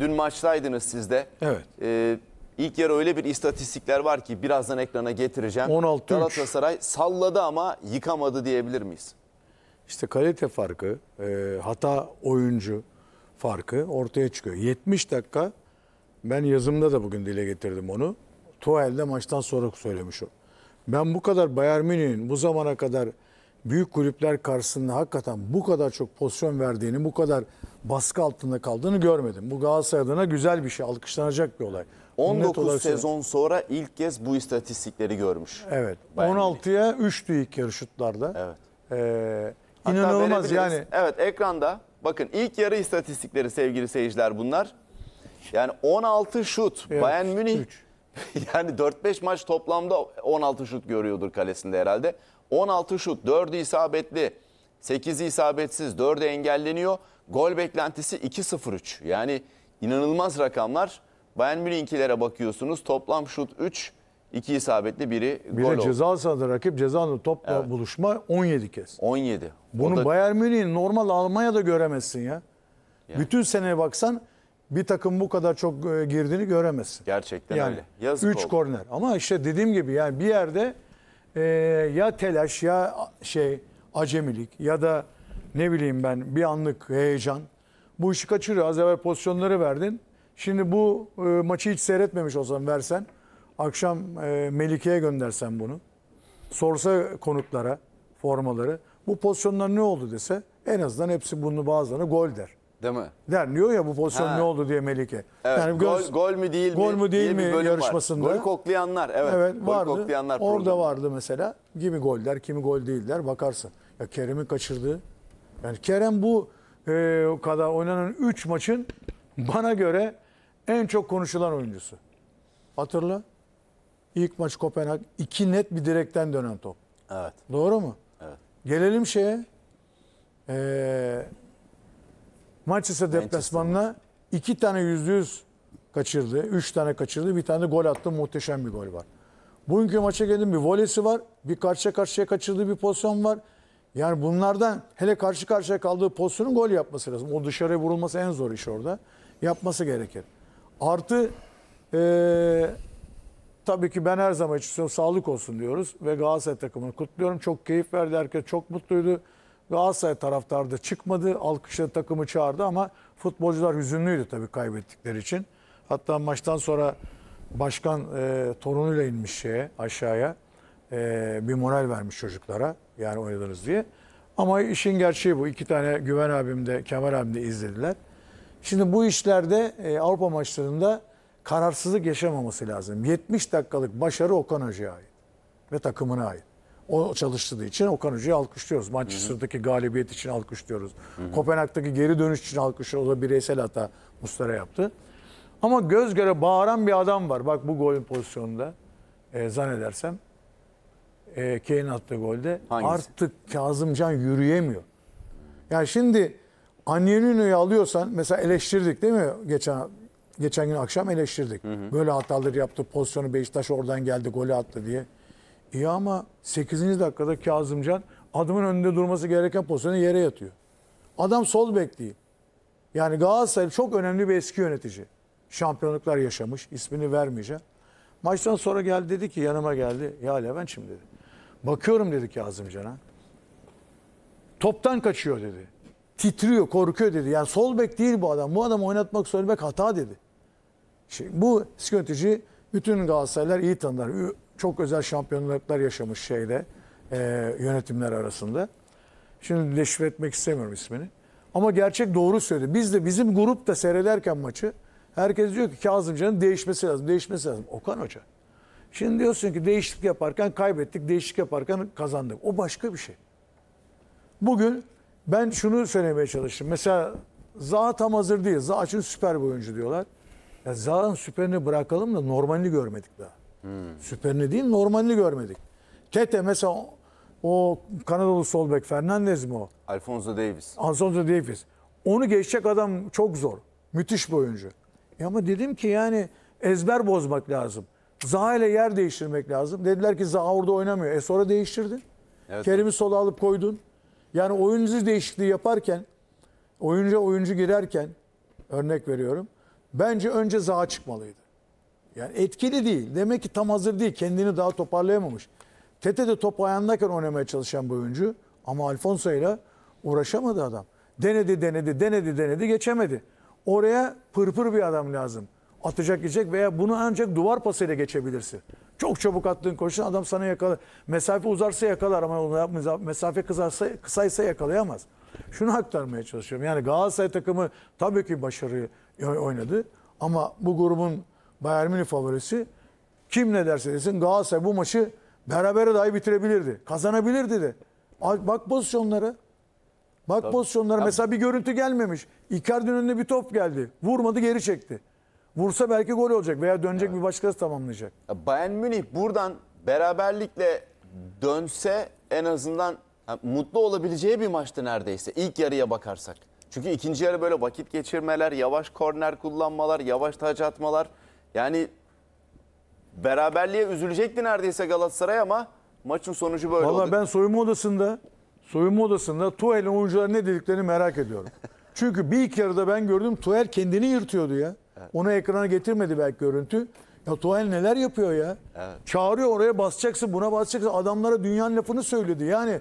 Dün maçtaydınız siz de. Evet. Ee, ilk yarı öyle bir istatistikler var ki birazdan ekrana getireceğim. 16 Galatasaray salladı ama yıkamadı diyebilir miyiz? İşte kalite farkı, e, hata oyuncu farkı ortaya çıkıyor. 70 dakika ben yazımda da bugün dile getirdim onu. Tuval'de maçtan sonra söylemiş o. Ben bu kadar Bayern Münih'in bu zamana kadar büyük kulüpler karşısında hakikaten bu kadar çok pozisyon verdiğini, bu kadar baskı altında kaldığını görmedim. Bu Galatasaray adına güzel bir şey, alkışlanacak bir olay. 19 sezon sonra ilk kez bu istatistikleri görmüş. Evet. 16'ya 3'tü ilk yarı şutlarda. Evet. Ee, Hatta yani. Evet ekranda bakın ilk yarı istatistikleri sevgili seyirciler bunlar. Yani 16 şut evet, Bayern Münih 3. yani 4-5 maç toplamda 16 şut görüyordur kalesinde herhalde. 16 şut, 4'ü isabetli, 8'i isabetsiz, 4'ü engelleniyor. Gol beklentisi 2-0-3. Yani inanılmaz rakamlar. Bayern Münih'lere bakıyorsunuz. Toplam şut 3, 2 isabetli, biri bir gol. Bir ceza sahada rakip cezanı topla evet. buluşma 17 kez. 17. Bunu da... Bayern Münih'in normal Almanya'da göremezsin ya. Yani. Bütün seneye baksan bir takım bu kadar çok e, girdiğini göremezsin. Gerçekten yani öyle. Yazık 3 korner ama işte dediğim gibi yani bir yerde e, ya telaş ya şey acemilik ya da ne bileyim ben bir anlık heyecan. Bu işi kaçırıyor. Az evvel pozisyonları verdin. Şimdi bu e, maçı hiç seyretmemiş olsan versen akşam e, Melike'ye göndersen bunu. Sorsa konuklara formaları bu pozisyonlar ne oldu dese en azından hepsi bunu bazılarına gol der. Değil mi? der Denliyor ya bu pozisyon Ha. ne oldu diye Melike. Evet, göz- gol, gol mü değil mi? gol mü değil mi bir var. yarışmasında. Gol koklayanlar. Evet, Evet gol vardı. koklayanlar. Orada programı. vardı mesela. Kimi gol der, kimi gol değil der. bakarsın. Ya Kerem'in kaçırdığı. Yani Kerem bu e, o kadar oynanan 3 maçın bana göre en çok konuşulan oyuncusu. Hatırla. İlk maç Kopenhag 2 net bir direkten dönen top. Evet. Doğru mu? Evet. Gelelim şeye. Ee, Manchester deplasmanına iki tane yüzde yüz kaçırdı. Üç tane kaçırdı. Bir tane gol attı. Muhteşem bir gol var. Bugünkü maça geldim bir volesi var. Bir karşı karşıya kaçırdığı bir pozisyon var. Yani bunlardan hele karşı karşıya kaldığı pozisyonun gol yapması lazım. O dışarıya vurulması en zor iş orada. Yapması gerekir. Artı ee, tabii ki ben her zaman için sağlık olsun diyoruz. Ve Galatasaray takımını kutluyorum. Çok keyif verdi. Herkes çok mutluydu. Galatasaray taraftarı da çıkmadı. Alkışla takımı çağırdı ama futbolcular hüzünlüydü tabii kaybettikleri için. Hatta maçtan sonra başkan e, torunuyla inmiş şeye aşağıya. E, bir moral vermiş çocuklara. Yani oynadınız diye. Ama işin gerçeği bu. İki tane Güven abim de Kemal abim de izlediler. Şimdi bu işlerde e, Avrupa maçlarında kararsızlık yaşamaması lazım. 70 dakikalık başarı Okan Hoca'ya ait ve takımına ait. O çalıştığı için Okan Hoca'yı alkışlıyoruz. Manchester'daki galibiyet için alkışlıyoruz. Kopenhag'daki geri dönüş için alkışlıyoruz. O da bireysel hata Mustara yaptı. Ama göz göre bağıran bir adam var. Bak bu golün pozisyonunda e, zannedersem e, Kane'in attığı golde Hangisi? artık Kazımcan yürüyemiyor. Yani şimdi Anyenino'yu alıyorsan mesela eleştirdik değil mi? Geçen geçen gün akşam eleştirdik. Böyle hataları yaptı. Pozisyonu Beşiktaş oradan geldi, golü attı diye. İyi ama 8. dakikada Kazımcan adımın önünde durması gereken pozisyonu yere yatıyor. Adam sol bek değil. Yani Galatasaray çok önemli bir eski yönetici. Şampiyonluklar yaşamış. ismini vermeyeceğim. Maçtan sonra geldi dedi ki yanıma geldi. Ya Levent'çim dedi. Bakıyorum dedi Kazımcan'a. Toptan kaçıyor dedi. Titriyor, korkuyor dedi. Yani sol bek değil bu adam. Bu adam oynatmak sol hata dedi. Şimdi bu eski yönetici bütün Galatasaraylar iyi tanılar çok özel şampiyonluklar yaşamış şeyde e, yönetimler arasında. Şimdi deşifre istemiyorum ismini. Ama gerçek doğru söyledi. Biz de bizim grup da seyrederken maçı herkes diyor ki Kazımcan'ın değişmesi lazım, değişmesi lazım. Okan Hoca. Şimdi diyorsun ki değişiklik yaparken kaybettik, değişiklik yaparken kazandık. O başka bir şey. Bugün ben şunu söylemeye çalıştım. Mesela Zaha tam hazır değil. Zaha için süper bir oyuncu diyorlar. Ya Zaha'nın süperini bırakalım da normalini görmedik daha. Hmm. Süperini değil normalini görmedik. Tete mesela o Kanadalı sol bek Fernandez mi o? Alfonso Davis. Alfonso Davis. Onu geçecek adam çok zor. Müthiş bir oyuncu. E ama dedim ki yani ezber bozmak lazım. Zaha ile yer değiştirmek lazım. Dediler ki Zaha orada oynamıyor. E sonra değiştirdin. Evet. Kerim'i sola alıp koydun. Yani oyuncu değişikliği yaparken, oyuncu oyuncu girerken örnek veriyorum. Bence önce Zaha çıkmalıydı. Yani etkili değil. Demek ki tam hazır değil. Kendini daha toparlayamamış. Tete de top ayağındayken oynamaya çalışan bu oyuncu. Ama Alfonso ile uğraşamadı adam. Denedi, denedi, denedi, denedi, geçemedi. Oraya pırpır bir adam lazım. Atacak gidecek veya bunu ancak duvar pasıyla geçebilirsin. Çok çabuk attığın koşun adam sana yakalar. Mesafe uzarsa yakalar ama onu mesafe kızarsa, kısaysa yakalayamaz. Şunu aktarmaya çalışıyorum. Yani Galatasaray takımı tabii ki başarıyı oynadı. Ama bu grubun Bayern Münih favorisi. Kim ne derse desin Galatasaray bu maçı berabere dahi bitirebilirdi. Kazanabilirdi de. Bak pozisyonları. Bak Tabii. pozisyonlara Tabii. mesela bir görüntü gelmemiş. Icardi'nin önüne bir top geldi. Vurmadı geri çekti. Vursa belki gol olacak veya dönecek evet. bir başkası tamamlayacak. Bayern Münih buradan beraberlikle dönse en azından yani mutlu olabileceği bir maçtı neredeyse ilk yarıya bakarsak. Çünkü ikinci yarı böyle vakit geçirmeler, yavaş korner kullanmalar, yavaş taç atmalar yani beraberliğe üzülecekti neredeyse Galatasaray ama maçın sonucu böyle Vallahi oldu. ben soyunma odasında soyunma odasında Tuhel'in oyuncuları ne dediklerini merak ediyorum. Çünkü bir iki yarıda ben gördüm Tuhel kendini yırtıyordu ya. Evet. Onu ekrana getirmedi belki görüntü. Ya Tuhel neler yapıyor ya? Evet. Çağırıyor oraya basacaksın buna basacaksın. Adamlara dünyanın lafını söyledi. Yani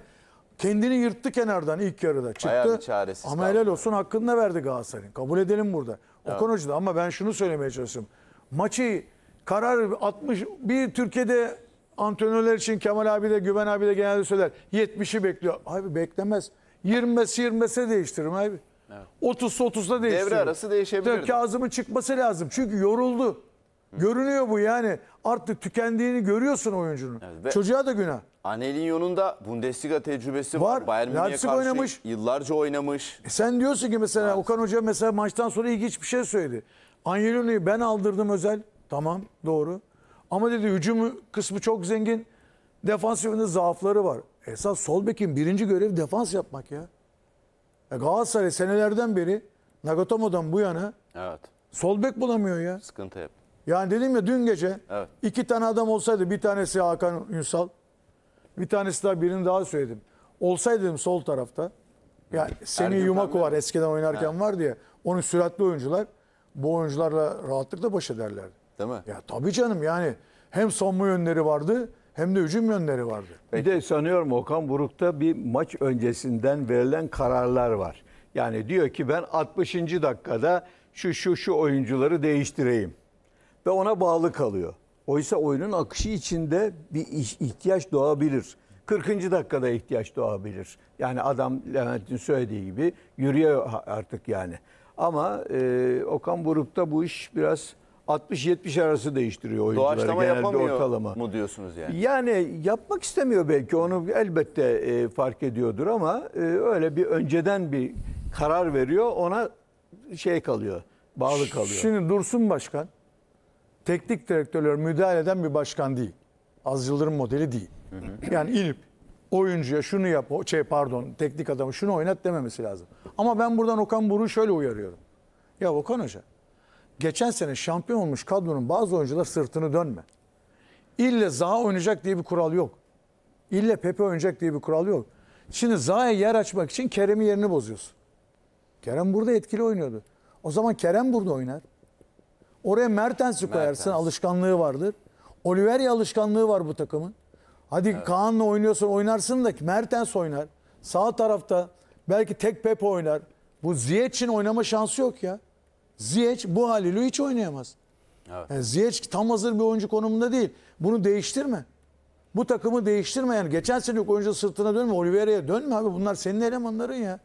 kendini yırttı kenardan ilk yarıda. Çıktı. Bayağı bir Ama helal olsun hakkını da verdi Galatasaray'ın. Kabul edelim burada. Evet. Okan Hoca ama ben şunu söylemeye çalışıyorum maçı karar 60 bir Türkiye'de antrenörler için Kemal abi de Güven abi de genelde söyler. 70'i bekliyor. Abi beklemez. 25'i 25'e değiştiririm abi. Evet. 30'sa 30'da değiştiririm. Devre arası değişebilir. Kazım'ın çıkması lazım. Çünkü yoruldu. Görünüyor bu yani. Artık tükendiğini görüyorsun oyuncunun. Evet, Çocuğa da günah. Anelino'nun da Bundesliga tecrübesi var. var. Bayern Münih'e karşı oynamış. yıllarca oynamış. E sen diyorsun ki mesela evet. Okan Hoca mesela maçtan sonra ilginç bir şey söyledi. Angelino'yu ben aldırdım özel. Tamam doğru. Ama dedi hücum kısmı çok zengin. Defansifinde zaafları var. Esas sol bekin birinci görev defans yapmak ya. E Galatasaray senelerden beri Nagatomo'dan bu yana evet. sol bek bulamıyor ya. Sıkıntı hep. Yani dedim ya dün gece evet. iki tane adam olsaydı bir tanesi Hakan Ünsal bir tanesi daha birini daha söyledim. Olsaydı dedim sol tarafta. Yani Semih Yumaku var eskiden oynarken evet. var diye. Onun süratli oyuncular bu oyuncularla rahatlıkla baş ederlerdi. Değil mi? Ya tabii canım yani hem savunma yönleri vardı hem de hücum yönleri vardı. Peki. Bir de sanıyorum Okan Buruk'ta bir maç öncesinden verilen kararlar var. Yani diyor ki ben 60. dakikada şu şu şu oyuncuları değiştireyim. Ve ona bağlı kalıyor. Oysa oyunun akışı içinde bir ihtiyaç doğabilir. 40. dakikada ihtiyaç doğabilir. Yani adam Levent'in söylediği gibi yürüyor artık yani. Ama e, Okan Buruk'ta bu iş biraz 60-70 arası değiştiriyor oyuncuları Doğaçlama genelde yapamıyor ortalama. mu diyorsunuz yani? Yani yapmak istemiyor belki onu elbette e, fark ediyordur ama e, öyle bir önceden bir karar veriyor ona şey kalıyor bağlı kalıyor. Şimdi Dursun Başkan teknik direktörler müdahale eden bir başkan değil. Az Yıldırım modeli değil. Yani inip oyuncuya şunu yap, şey pardon teknik adamı şunu oynat dememesi lazım. Ama ben buradan Okan Buruk'u şöyle uyarıyorum. Ya Okan Hoca, geçen sene şampiyon olmuş kadronun bazı oyuncular sırtını dönme. İlle Zaha oynayacak diye bir kural yok. İlle Pepe oynayacak diye bir kural yok. Şimdi Zaha'ya yer açmak için Kerem'in yerini bozuyorsun. Kerem burada etkili oynuyordu. O zaman Kerem burada oynar. Oraya Mertens'i koyarsın Mertens. alışkanlığı vardır. Oliveria alışkanlığı var bu takımın. Hadi evet. Kaan'la oynuyorsan oynarsın da Mertens oynar. Sağ tarafta belki tek Pep oynar. Bu Ziyech'in oynama şansı yok ya. Ziyech bu haliyle hiç oynayamaz. Evet. Yani Ziyech tam hazır bir oyuncu konumunda değil. Bunu değiştirme. Bu takımı değiştirme yani. Geçen sene oyuncu sırtına dönme. Oliveira'ya dönme abi. Bunlar senin elemanların ya.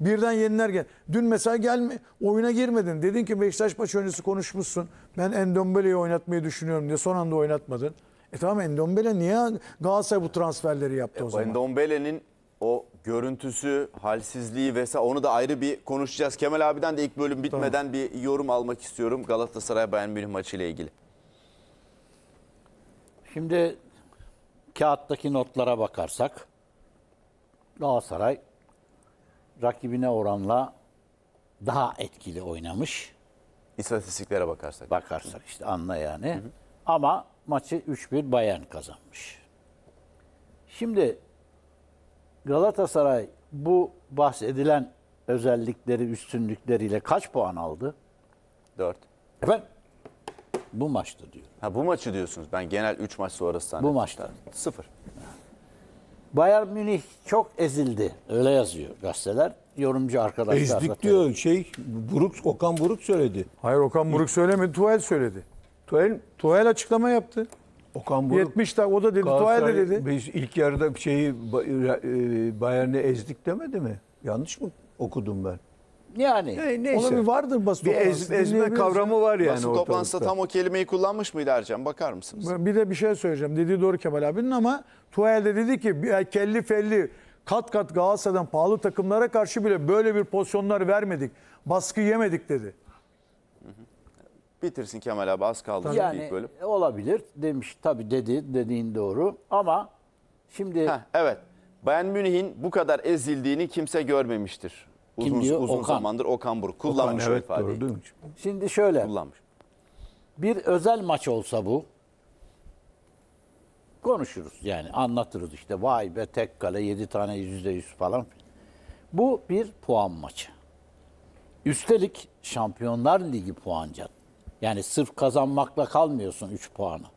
Birden yeniler gel. Dün mesela gelme oyuna girmedin. Dedin ki Beşiktaş maç öncesi konuşmuşsun. Ben Endombele'yi oynatmayı düşünüyorum diye. Son anda oynatmadın. E tamam Endombele niye Galatasaray bu transferleri yaptı o e, zaman? Endombele'nin o görüntüsü, halsizliği vesaire onu da ayrı bir konuşacağız. Kemal abiden de ilk bölüm bitmeden tamam. bir yorum almak istiyorum Galatasaray Bayern Münih maçı ile ilgili. Şimdi kağıttaki notlara bakarsak Galatasaray rakibine oranla daha etkili oynamış. İstatistiklere bakarsak. Bakarsak işte anla yani. Hı hı. Ama maçı 3-1 Bayern kazanmış. Şimdi Galatasaray bu bahsedilen özellikleri, üstünlükleriyle kaç puan aldı? 4. Efendim? Bu maçta diyor. Ha bu maçı diyorsunuz. Ben genel 3 maç sonrası zannettim. Bu maçta. 0. Bayern Münih çok ezildi. Öyle yazıyor gazeteler. Yorumcu arkadaşlar. Ezdik diyor şey Buruk, Okan Buruk söyledi. Hayır Okan Buruk söylemedi. Tuval söyledi. Tuhel, Tuhel açıklama yaptı. Okan Buruk. 70 dakika o da dedi Tuhel de dedi. Biz ilk yarıda şeyi e, Bayern'i ezdik demedi mi? Yanlış mı okudum ben? Yani. yani neyse. Onun bir vardır basın bir ez, ezme kavramı var yani Basın toplantısında tam o kelimeyi kullanmış mıydı Ercan? Bakar mısınız? Bir de bir şey söyleyeceğim. Dediği doğru Kemal abinin ama Tuhel de dedi ki kelli felli kat kat Galatasaray'dan pahalı takımlara karşı bile böyle bir pozisyonlar vermedik. Baskı yemedik dedi. Bitirsin Kemal abi az kaldı yani, ilk bölüm. Olabilir demiş tabii dedi dediğin doğru ama şimdi... Heh, evet Bayern Münih'in bu kadar ezildiğini kimse görmemiştir. Kim uzun, diyor? Uzun Okan. zamandır Okan Buruk kullanmış Okan, evet, ifadeyi. Doğru, şimdi şöyle kullanmış. bir özel maç olsa bu konuşuruz yani anlatırız işte vay be tek kale 7 tane yüzde yüz falan. Bu bir puan maçı. Üstelik Şampiyonlar Ligi puan cattı. Yani sırf kazanmakla kalmıyorsun 3 puanı.